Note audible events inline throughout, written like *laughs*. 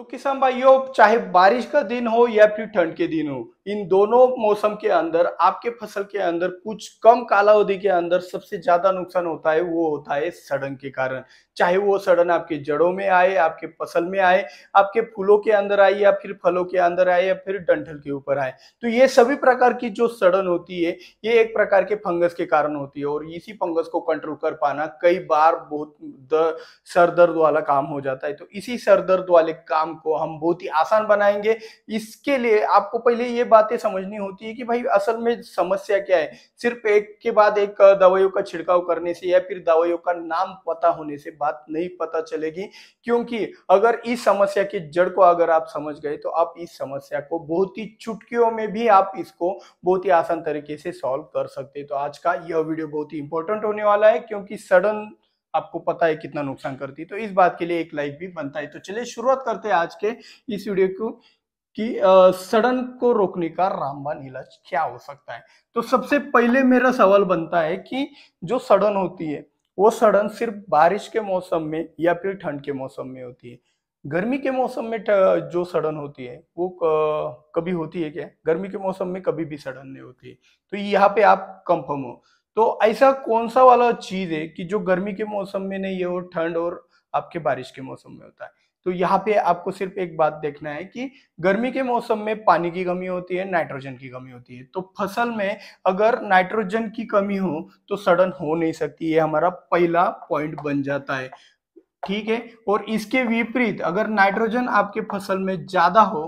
तो किसान भाइयों चाहे बारिश का दिन हो या फिर ठंड के दिन हो इन दोनों मौसम के अंदर आपके फसल के अंदर कुछ कम कालावधि के अंदर सबसे ज्यादा नुकसान होता है वो होता है सड़न के कारण चाहे वो सड़न आपके जड़ों में आए आपके फसल में आए आपके फूलों के अंदर आए या फिर फलों के अंदर आए या फिर डंठल के ऊपर आए तो ये सभी प्रकार की जो सड़न होती है ये एक प्रकार के फंगस के कारण होती है और इसी फंगस को कंट्रोल कर पाना कई बार बहुत सर दर्द वाला काम हो जाता है तो इसी सर दर्द वाले काम को हम बहुत ही आसान बनाएंगे इसके लिए आपको पहले ये बातें समझनी होती है कि भाई असल में समस्या क्या है सिर्फ एक के बाद एक दवाइयों का छिड़काव करने से या फिर दवाइयों का नाम पता होने से बात नहीं पता चलेगी क्योंकि अगर इस समस्या की जड़ को अगर आप समझ गए तो आप इस समस्या को बहुत ही चुटकियों में भी आप इसको बहुत ही आसान तरीके से सॉल्व कर सकते तो आज का यह वीडियो बहुत ही इंपॉर्टेंट होने वाला है क्योंकि सडन आपको पता है कितना नुकसान करती है तो इस बात के लिए एक लाइक भी बनता है तो चलिए शुरुआत करते हैं आज के इस वीडियो को कि सड़न को रोकने का रामबन इलाज क्या हो सकता है तो सबसे पहले मेरा सवाल बनता है कि जो सड़न होती है वो सड़न सिर्फ बारिश के मौसम में या फिर ठंड के मौसम में होती है गर्मी के मौसम में जो सड़न होती है वो कभी होती है क्या गर्मी के मौसम में कभी भी सड़न नहीं होती है तो यहाँ पे आप कंफर्म हो तो ऐसा कौन सा वाला चीज है कि जो गर्मी के मौसम में नहीं है और ठंड और आपके बारिश के मौसम में होता है तो यहाँ पे आपको सिर्फ एक बात देखना है कि गर्मी के मौसम में पानी की कमी होती है नाइट्रोजन की कमी होती है तो फसल में अगर नाइट्रोजन की कमी हो तो सडन हो नहीं सकती ये हमारा पहला पॉइंट बन जाता है ठीक है और इसके विपरीत अगर नाइट्रोजन आपके फसल में ज्यादा हो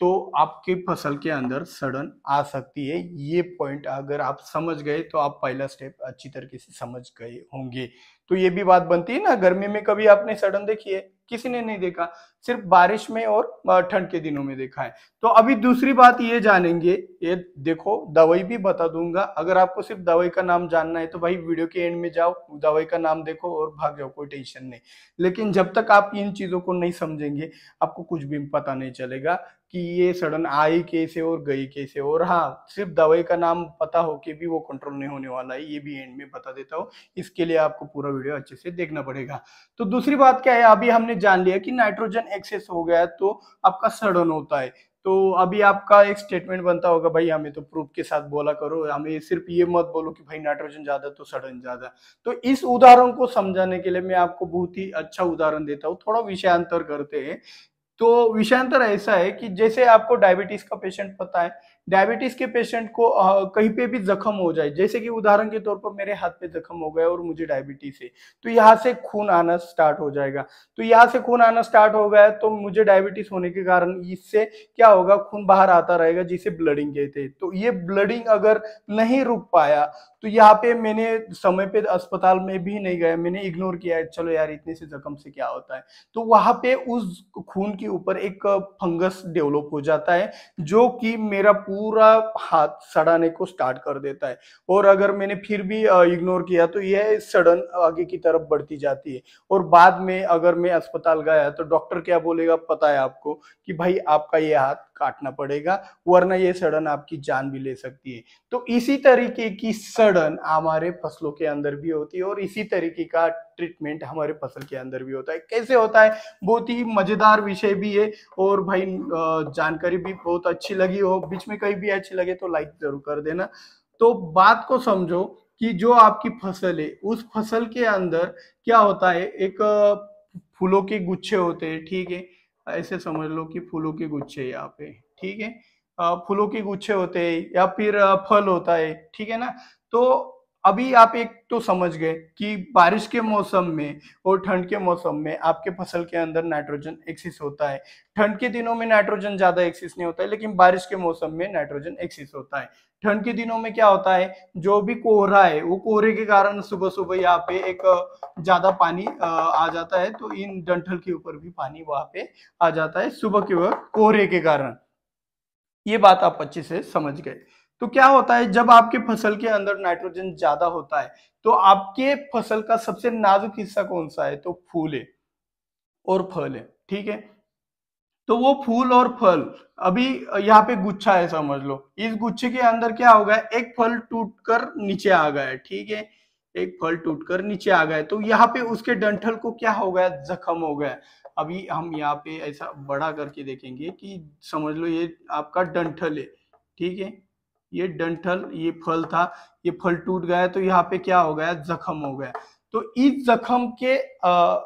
तो आपके फसल के अंदर सड़न आ सकती है ये पॉइंट अगर आप समझ गए तो आप पहला स्टेप अच्छी तरीके से समझ गए होंगे तो ये भी बात बनती है ना गर्मी में कभी आपने सड़न देखी है किसी ने नहीं देखा सिर्फ बारिश में और ठंड के दिनों में देखा है तो अभी दूसरी बात ये जानेंगे ये देखो दवाई भी बता दूंगा अगर आपको सिर्फ दवाई का नाम जानना है तो भाई वीडियो के एंड में जाओ दवाई का नाम देखो और भाग जाओ कोई टेंशन नहीं लेकिन जब तक आप इन चीजों को नहीं समझेंगे आपको कुछ भी पता नहीं चलेगा कि ये सडन आई कैसे और गई कैसे और हाँ सिर्फ दवाई का नाम पता हो के भी वो कंट्रोल नहीं होने वाला है ये भी एंड में बता देता हूँ इसके लिए आपको पूरा वीडियो अच्छे से देखना पड़ेगा तो दूसरी बात क्या है अभी हमने जान लिया कि नाइट्रोजन एक्सेस हो गया तो आपका सड़न होता है तो अभी आपका एक स्टेटमेंट बनता होगा भाई हमें तो प्रूफ के साथ बोला करो हमें सिर्फ ये मत बोलो कि भाई नाइट्रोजन ज्यादा तो सड़न ज्यादा तो इस उदाहरण को समझाने के लिए मैं आपको बहुत ही अच्छा उदाहरण देता हूँ थोड़ा विषयांतर करते हैं तो विषयांतर ऐसा है कि जैसे आपको डायबिटीज का पेशेंट पता है डायबिटीज के पेशेंट को कहीं पे भी जख्म हो जाए जैसे कि उदाहरण के तौर पर मेरे हाथ पे जख्म हो गया और मुझे डायबिटीज है तो यहाँ से खून आना स्टार्ट हो जाएगा तो यहाँ से खून आना स्टार्ट हो गया तो मुझे डायबिटीज होने के कारण इससे क्या होगा खून बाहर आता रहेगा जिसे ब्लडिंग कहते हैं तो ये ब्लडिंग अगर नहीं रुक पाया तो यहाँ पे मैंने समय पे अस्पताल में भी नहीं गया मैंने इग्नोर किया चलो यार इतने से जख्म से क्या होता है तो वहां पे उस खून के ऊपर एक फंगस डेवलप हो जाता है जो कि मेरा पूरा हाथ सड़ाने को स्टार्ट कर देता है और अगर मैंने फिर भी इग्नोर किया तो यह सडन आगे की तरफ बढ़ती जाती है और बाद में अगर मैं अस्पताल गया तो डॉक्टर क्या बोलेगा पता है आपको कि भाई आपका ये हाथ काटना पड़ेगा वरना ये सड़न आपकी जान भी ले सकती है तो इसी तरीके की सड़न हमारे फसलों के अंदर भी होती है और इसी तरीके का ट्रीटमेंट हमारे फसल के अंदर भी होता है कैसे होता है बहुत ही मजेदार विषय भी है और भाई जानकारी भी बहुत अच्छी लगी हो बीच में कहीं भी अच्छी लगे तो लाइक जरूर कर देना तो बात को समझो कि जो आपकी फसल है उस फसल के अंदर क्या होता है एक फूलों के गुच्छे होते हैं ठीक है ऐसे समझ लो कि फूलों के गुच्छे यहाँ पे ठीक है फूलों के गुच्छे होते हैं या फिर फल होता है ठीक है ना तो अभी आप एक तो समझ गए कि बारिश के मौसम में और ठंड के मौसम में आपके फसल के अंदर नाइट्रोजन एक्सिस होता है ठंड के दिनों में नाइट्रोजन ज्यादा एक्सिस नहीं होता है लेकिन बारिश के मौसम में नाइट्रोजन एक्सिस होता है ठंड के दिनों में क्या होता है जो भी कोहरा है वो कोहरे के कारण सुबह सुबह यहाँ पे एक ज्यादा पानी आ जाता है तो इन डंठल के ऊपर भी पानी वहां पे आ जाता है सुबह के वक्त कोहरे के कारण ये बात आप अच्छे से समझ गए तो क्या होता है जब आपके फसल के अंदर नाइट्रोजन ज्यादा होता है तो आपके फसल का सबसे नाजुक हिस्सा कौन सा है तो फूल है और फल है ठीक है तो वो फूल और फल अभी यहाँ पे गुच्छा है समझ लो इस गुच्छे के अंदर क्या हो गया एक फल टूट कर नीचे आ गया ठीक है एक फल टूट कर नीचे आ गया तो यहाँ पे उसके डंठल को क्या हो गया जख्म हो गया अभी हम यहाँ पे ऐसा बड़ा करके देखेंगे कि समझ लो ये आपका डंठल है ठीक है ये डंठल ये फल था ये फल टूट गया तो यहाँ पे क्या हो गया जख्म हो गया तो इस जख्म के अः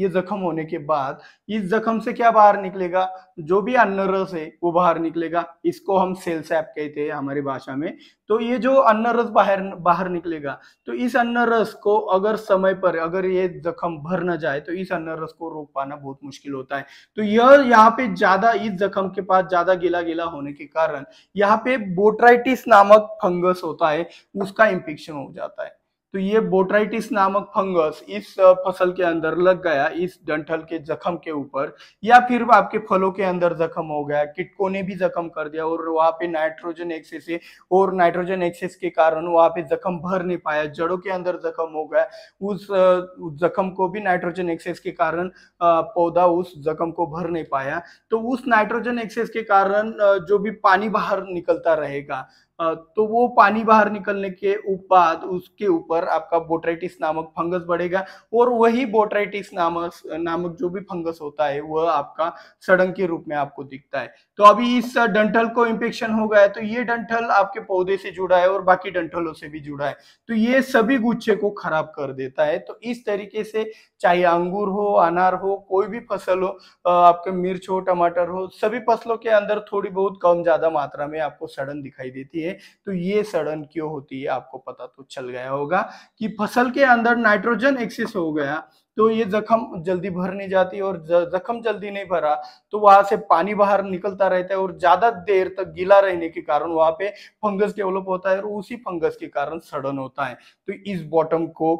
ये जख्म होने के बाद इस जख्म से क्या बाहर निकलेगा जो भी अन्न रस है वो बाहर निकलेगा इसको हम सेल सैप कहते हैं हमारी भाषा में तो ये जो अन्न रस बाहर बाहर निकलेगा तो इस अन्न रस को अगर समय पर अगर ये जख्म भर न जाए तो इस अन्न रस को रोक पाना बहुत मुश्किल होता है तो यह यहाँ पे ज्यादा इस जख्म के पास ज्यादा गीला गीला होने के कारण यहाँ पे बोट्राइटिस नामक फंगस होता है उसका इंफेक्शन हो जाता है तो ये बोटराइटिस नामक फंगस इस फसल के अंदर लग गया इस डंठल के जख्म के ऊपर या फिर आपके फलों के अंदर जख्म हो गया किटको ने भी जख्म कर दिया और वहां पे नाइट्रोजन एक्सेस है और नाइट्रोजन एक्सेस के कारण वहां पे जख्म भर नहीं पाया जड़ों के अंदर जख्म हो गया उस जख्म को भी नाइट्रोजन एक्सेस के कारण पौधा उस जख्म को भर नहीं पाया तो उस नाइट्रोजन एक्सेस के कारण जो भी पानी बाहर निकलता रहेगा तो वो पानी बाहर निकलने के उपाद उसके ऊपर पर आपका बोट्राइटिस नामक फंगस बढ़ेगा और वही बोट्राइटिस नामक नामक जो भी फंगस होता है वह आपका सड़न के रूप में आपको दिखता है तो अभी इस डंठल को इंफेक्शन हो गया तो ये डंठल आपके पौधे से जुड़ा है और बाकी डंठलों से भी जुड़ा है तो ये सभी गुच्छे को खराब कर देता है तो इस तरीके से चाहे अंगूर हो अनार हो कोई भी फसल हो आपके मिर्च हो टमाटर हो सभी फसलों के अंदर थोड़ी बहुत कम ज्यादा मात्रा में आपको सड़न दिखाई देती है तो ये सड़न क्यों होती है आपको पता तो चल गया होगा कि फसल के अंदर नाइट्रोजन एक्सेस हो गया तो ये जख्म जल्दी भर नहीं जाती और जख्म जल्दी नहीं भरा तो वहां से पानी बाहर निकलता रहता है और ज्यादा देर तक गीला रहने के कारण वहां पे फंगस डेवलप होता है और उसी फंगस के कारण सड़न होता है तो इस बॉटम को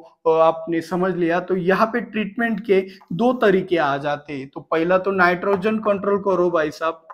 आपने समझ लिया तो यहाँ पे ट्रीटमेंट के दो तरीके आ जाते हैं तो पहला तो नाइट्रोजन कंट्रोल करो भाई साहब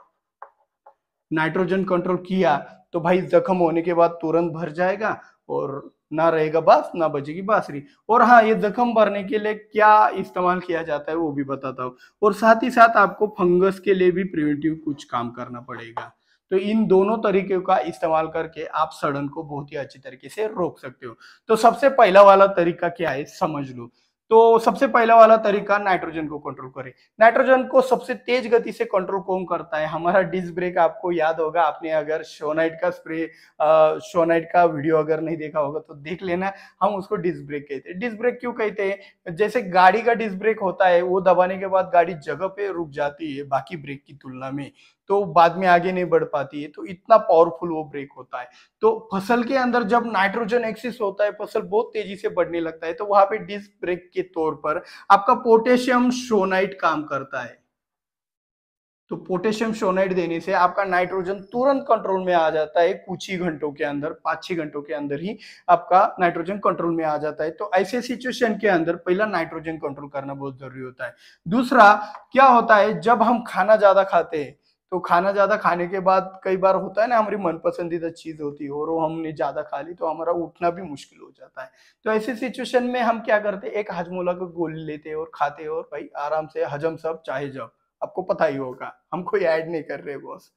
नाइट्रोजन कंट्रोल किया तो भाई जख्म होने के बाद तुरंत भर जाएगा और ना रहेगा बास ना बचेगी बासरी और हाँ ये जख्म भरने के लिए क्या इस्तेमाल किया जाता है वो भी बताता हूँ और साथ ही साथ आपको फंगस के लिए भी प्रिवेंटिव कुछ काम करना पड़ेगा तो इन दोनों तरीके का इस्तेमाल करके आप सड़न को बहुत ही अच्छी तरीके से रोक सकते हो तो सबसे पहला वाला तरीका क्या है समझ लो तो सबसे पहला वाला तरीका नाइट्रोजन को कंट्रोल करें नाइट्रोजन को सबसे तेज गति से कंट्रोल कौन करता है हमारा डिस्क ब्रेक आपको याद होगा आपने अगर शोनाइट का स्प्रे शोनाइट का वीडियो अगर नहीं देखा होगा तो देख लेना हम उसको डिस्क ब्रेक कहते हैं डिस्क ब्रेक क्यों कहते हैं जैसे गाड़ी का डिस्क ब्रेक होता है वो दबाने के बाद गाड़ी जगह पे रुक जाती है बाकी ब्रेक की तुलना में तो बाद में आगे नहीं बढ़ पाती है तो इतना पावरफुल वो ब्रेक होता है तो फसल के अंदर जब नाइट्रोजन एक्सिस होता है फसल बहुत तेजी से बढ़ने लगता है तो वहां पे डिस्क ब्रेक के तौर पर आपका पोटेशियम शोनाइट काम करता है तो पोटेशियम शोनाइट देने से आपका नाइट्रोजन तुरंत कंट्रोल में आ जाता है कुछ ही घंटों के अंदर पाँच छह घंटों के अंदर ही आपका नाइट्रोजन कंट्रोल में आ जाता है तो ऐसे सिचुएशन के अंदर पहला नाइट्रोजन कंट्रोल करना बहुत जरूरी होता है दूसरा क्या होता है जब हम खाना ज़्यादा खाते हैं तो खाना ज़्यादा खाने के बाद कई बार होता है ना हमारी मन पसंदीदा चीज़ होती है और वो हमने ज़्यादा खा ली तो हमारा उठना भी मुश्किल हो जाता है तो ऐसी सिचुएशन में हम क्या करते हैं एक हजमोला का गोली लेते और खाते और भाई आराम से हजम सब चाहे जब आपको पता ही होगा हम कोई ऐड नहीं कर रहे बॉस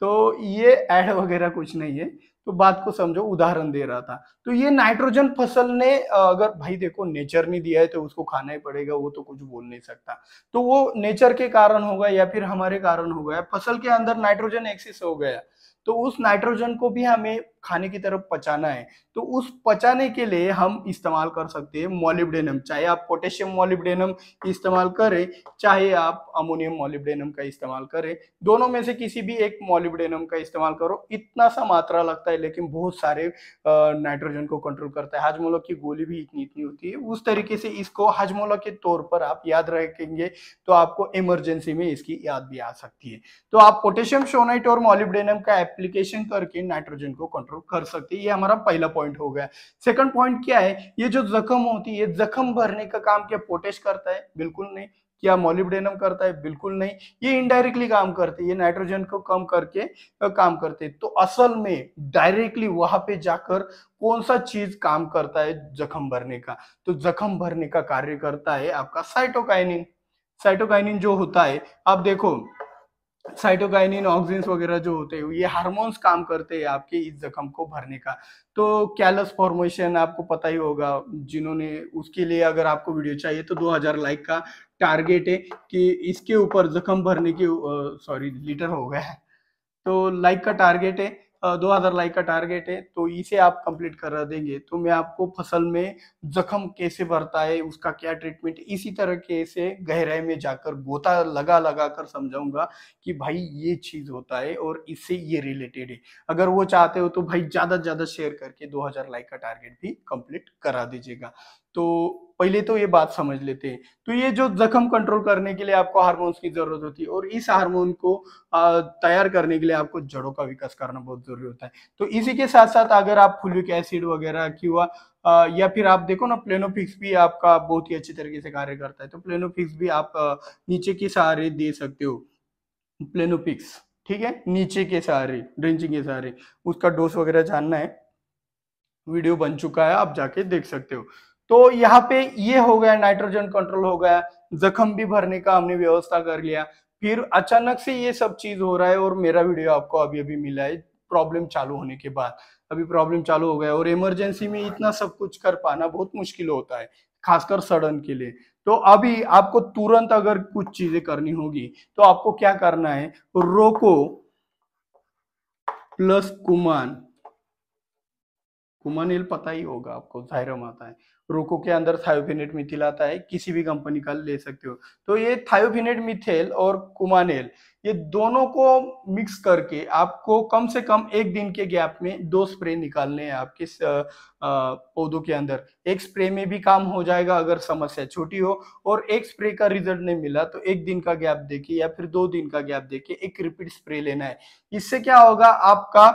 तो ये ऐड वगैरह कुछ नहीं है तो बात को समझो उदाहरण दे रहा था तो ये नाइट्रोजन फसल ने अगर भाई देखो नेचर ने दिया है तो उसको खाना ही पड़ेगा वो तो कुछ बोल नहीं सकता तो वो नेचर के कारण होगा या फिर हमारे कारण होगा फसल के अंदर नाइट्रोजन एक्सेस हो गया तो उस नाइट्रोजन को भी हमें खाने की तरफ पचाना है तो उस पचाने के लिए हम इस्तेमाल कर सकते हैं मोलिब्डेनम चाहे आप पोटेशियम मोलिब्डेनम इस्तेमाल करें चाहे आप अमोनियम मोलिब्डेनम का इस्तेमाल करें दोनों में से किसी भी एक मोलिब्डेनम का इस्तेमाल करो इतना सा मात्रा लगता है लेकिन बहुत सारे नाइट्रोजन को कंट्रोल करता है हाजमोला की गोली भी इतनी इतनी होती है उस तरीके से इसको हाजमोला के तौर पर आप याद रखेंगे तो आपको इमरजेंसी में इसकी याद भी आ सकती है तो आप पोटेशियम शोनाइट और मोलिब्डेनम का एप्लीकेशन करके नाइट्रोजन को कंट्रोल कर सकते हैं ये हमारा पहला पॉइंट हो गया सेकंड पॉइंट क्या है ये जो जख्म होती है जख्म भरने का काम क्या पोटेश करता है बिल्कुल नहीं क्या मोलिब्डेनम करता है बिल्कुल नहीं ये इनडायरेक्टली काम करते ये नाइट्रोजन को कम करके काम करते तो असल में डायरेक्टली वहां पे जाकर कौन सा चीज काम करता है जख्म भरने का तो जख्म भरने का कार्य करता है आपका साइटोकाइनिन साइटोकाइनिन जो होता है आप देखो साइटोकाइनिन ऑक्सिन्स वगैरह जो होते हैं ये हार्मोन्स काम करते हैं आपके इस जख्म को भरने का तो कैलस फॉर्मेशन आपको पता ही होगा जिन्होंने उसके लिए अगर आपको वीडियो चाहिए तो 2000 लाइक का टारगेट है कि इसके ऊपर जख्म भरने की सॉरी लीटर हो गया है तो लाइक का टारगेट है दो हज़ार लाइक का टारगेट है तो इसे आप कंप्लीट करा देंगे तो मैं आपको फसल में जख्म कैसे भरता है उसका क्या ट्रीटमेंट इसी तरह के से गहराई में जाकर गोता लगा लगा कर समझाऊंगा कि भाई ये चीज होता है और इससे ये रिलेटेड है अगर वो चाहते हो तो भाई ज्यादा से ज्यादा शेयर करके हज़ार लाइक का टारगेट भी कंप्लीट करा दीजिएगा तो पहले तो ये बात समझ लेते हैं तो ये जो जख्म कंट्रोल करने के लिए आपको हार्मोन्स की जरूरत होती है और इस हार्मोन को तैयार करने के लिए आपको जड़ों का विकास करना बहुत जरूरी होता है तो इसी के साथ साथ अगर आप फुलिक एसिड वगैरह क्यों आ, या फिर आप देखो ना प्लेनोफिक्स भी आपका बहुत ही अच्छी तरीके से कार्य करता है तो प्लेनोफिक्स भी आप नीचे के सहारे दे सकते हो प्लेनोफिक्स ठीक है नीचे के सहारे ड्रिंचिंग के सहारे उसका डोस वगैरह जानना है वीडियो बन चुका है आप जाके देख सकते हो तो यहाँ पे ये हो गया नाइट्रोजन कंट्रोल हो गया जख्म भी भरने का हमने व्यवस्था कर लिया फिर अचानक से ये सब चीज हो रहा है और मेरा वीडियो आपको अभी अभी मिला है प्रॉब्लम चालू होने के बाद अभी प्रॉब्लम चालू हो गया और इमरजेंसी में इतना सब कुछ कर पाना बहुत मुश्किल होता है खासकर सडन के लिए तो अभी आपको तुरंत अगर कुछ चीजें करनी होगी तो आपको क्या करना है रोको प्लस कुमान कुमान पता ही होगा आपको जाहिरम आता है रोको के अंदर थायोफिनेट मिथिल आता है किसी भी कंपनी का ले सकते हो तो ये थायोफिनेट मिथेल और कुमानेल ये दोनों को मिक्स करके आपको कम से कम एक दिन के गैप में दो स्प्रे निकालने हैं आपके पौधों के अंदर एक स्प्रे में भी काम हो जाएगा अगर समस्या छोटी हो और एक स्प्रे का रिजल्ट नहीं मिला तो एक दिन का गैप देखिए या फिर दो दिन का गैप देखिए एक रिपीट स्प्रे लेना है इससे क्या होगा आपका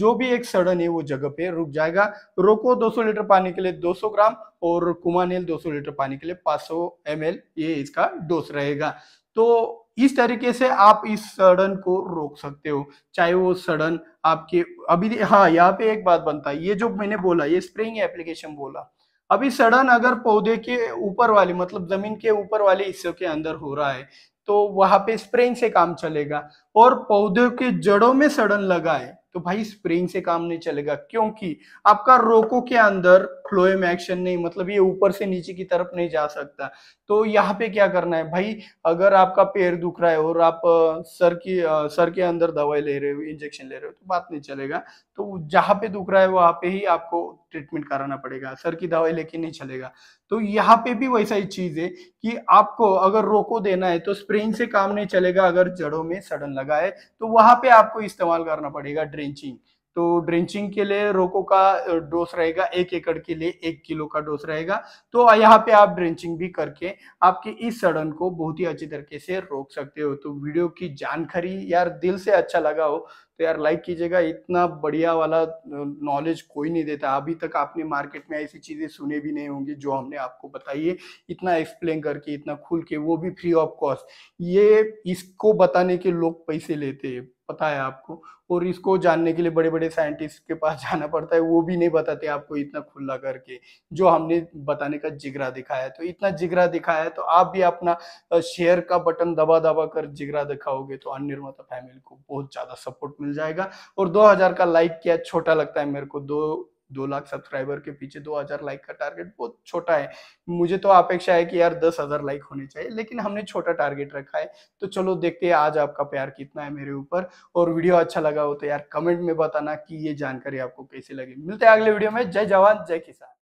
जो भी एक सड़न है वो जगह पे रुक जाएगा रोको 200 लीटर पानी के लिए 200 ग्राम और कुमानेल 200 लीटर पानी के लिए 500 एमएल ये इसका डोस रहेगा तो इस तरीके से आप इस सड़न को रोक सकते हो चाहे वो सड़न आपके अभी हाँ यहाँ पे एक बात बनता है ये जो मैंने बोला ये स्प्रिंग एप्लीकेशन बोला अभी सड़न अगर पौधे के ऊपर वाले मतलब जमीन के ऊपर वाले हिस्से के अंदर हो रहा है तो वहां पे स्प्रिंग से काम चलेगा और पौधे के जड़ों में सड़न लगाए तो भाई स्प्रिंग से काम नहीं चलेगा क्योंकि आपका रोको के अंदर फ्लोए में एक्शन नहीं मतलब ये ऊपर से नीचे की तरफ नहीं जा सकता तो यहाँ पे क्या करना है भाई अगर आपका पैर दुख रहा है और आप सर की सर के अंदर दवाई ले रहे हो इंजेक्शन ले रहे हो तो बात नहीं चलेगा तो जहाँ पे दुख रहा है वहाँ पे ही आपको ट्रीटमेंट कराना पड़ेगा सर की दवाई लेके नहीं चलेगा तो यहाँ पे भी वैसा ही चीज है कि आपको अगर रोको देना है तो स्प्रेन से काम नहीं चलेगा अगर जड़ों में सडन लगा है तो वहां पे आपको इस्तेमाल करना पड़ेगा ड्रेंचिंग तो ड्रेंचिंग के लिए रोको का डोस रहेगा एक एकड़ के लिए एक किलो का डोस रहेगा तो यहाँ पे आप ड्रेंचिंग भी करके आपके इस सड़न को बहुत ही अच्छी तरीके से रोक सकते हो तो वीडियो की जानकारी यार दिल से अच्छा लगा हो तो यार लाइक कीजिएगा इतना बढ़िया वाला नॉलेज कोई नहीं देता अभी तक आपने मार्केट में ऐसी चीज़ें सुने भी नहीं होंगी जो हमने आपको बताई है इतना एक्सप्लेन करके इतना खुल के वो भी फ्री ऑफ कॉस्ट ये इसको बताने के लोग पैसे लेते हैं पता है आपको और इसको जानने के लिए बड़े बड़े साइंटिस्ट के पास *laughs* जाना पड़ता है वो भी नहीं बताते आपको इतना खुला करके जो हमने बताने का जिगरा दिखाया तो इतना जिगरा दिखाया तो आप भी अपना शेयर का बटन दबा दबा कर जिगरा दिखाओगे तो अनिर्माता फैमिली को बहुत ज़्यादा सपोर्ट मिल जाएगा और दो का लाइक किया छोटा लगता है मेरे को दो दो लाख सब्सक्राइबर के पीछे दो हजार लाइक का टारगेट बहुत छोटा है मुझे तो अपेक्षा है कि यार दस हजार लाइक होने चाहिए लेकिन हमने छोटा टारगेट रखा है तो चलो देखते हैं आज आपका प्यार कितना है मेरे ऊपर और वीडियो अच्छा लगा हो तो यार कमेंट में बताना कि ये जानकारी आपको कैसे लगी मिलते हैं अगले वीडियो में जय जवान जय किसान